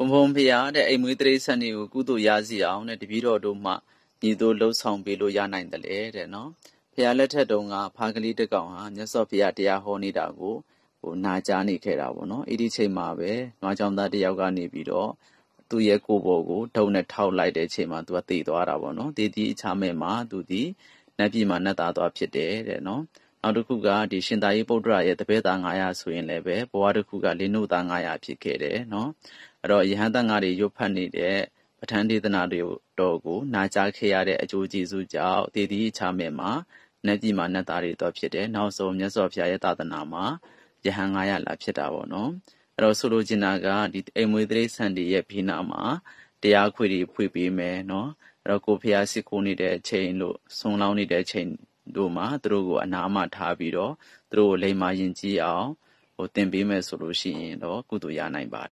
ဘုံဘုံဖျားတဲ့အိမ်မွေးတရိတ်ဆက်တွေကိုကုသိုလ်ရစီအောင်တဲ့တပည့်တော်တို့မှညီတို့လှုပ်ဆောင်ပေးလို့ရနိုင်တယ်လေတဲ့နော်ဖျားလက်ထက်တုန်းကဖာကလေးတကောင်ဟာမြတ်စွာဘုရားတရားဟောနေတာကိုဟိုနာကြားနေခဲ့တာပေါ့နော်အဲ့ဒီချိန်မှာပဲနွားချောင်းသားတယောက်ကနေပြီးတော့သူ့ရဲ့ကိုယ်ပေါ်ကိုဒုံနဲ့ထောက်လိုက်တဲ့ချိန်မှာသူကတည်သွားတာပေါ့နော်တည်တည်အချမဲ့မှာသူဒီနတ်ပြည်မှာနတ်သားသွားဖြစ်တယ်တဲ့နော်နောက်တစ်ခုကဒီရှင်သာရိပုတ္တရာရဲ့တပည့်သား500ဆိုရင်လည်းပဲဘဝတစ်ခုကလေးနို့သား500ဖြစ်ခဲ့တယ်နော်။အဲ့တော့ရဟန်းသံဃာတွေရွတ်ဖတ်နေတဲ့ပဋ္ဌာန်းဒေသနာတော်ကိုနာကြားခဲ့ရတဲ့အကျိုးကျေးဇူးကြောင့်သေသီရိချမယ်မှာနတ်ပြည်မှာနတ်သားတွေသွားဖြစ်တယ်။နောက်ဆုံးမြတ်စွာဘုရားရဲ့သာသနာမှာရဟန်း500လာဖြစ်တာပေါ့နော်။အဲ့တော့ဆိုလိုချင်တာကဒီအိမ်မွေးတိရစ္ဆာန်တွေရဲ့ဘေးနားမှာတရားခွေတွေဖွင့်ပေးမယ်နော်။အဲ့တော့ကိုယ်ဘုရားရှိခိုးနေတဲ့အချိန်တို့ဆွမ်းလောင်းနေတဲ့အချိန်တို့မှာသူတို့ကိုအနာအမထားပြီးတော့သူတို့ကိုလိမ္မာယဉ်ကျေးအောင်ဟိုသင်ပေးမယ်ဆိုလို့ရှိရင်တော့ကုသိုလ်ရနိုင်ပါ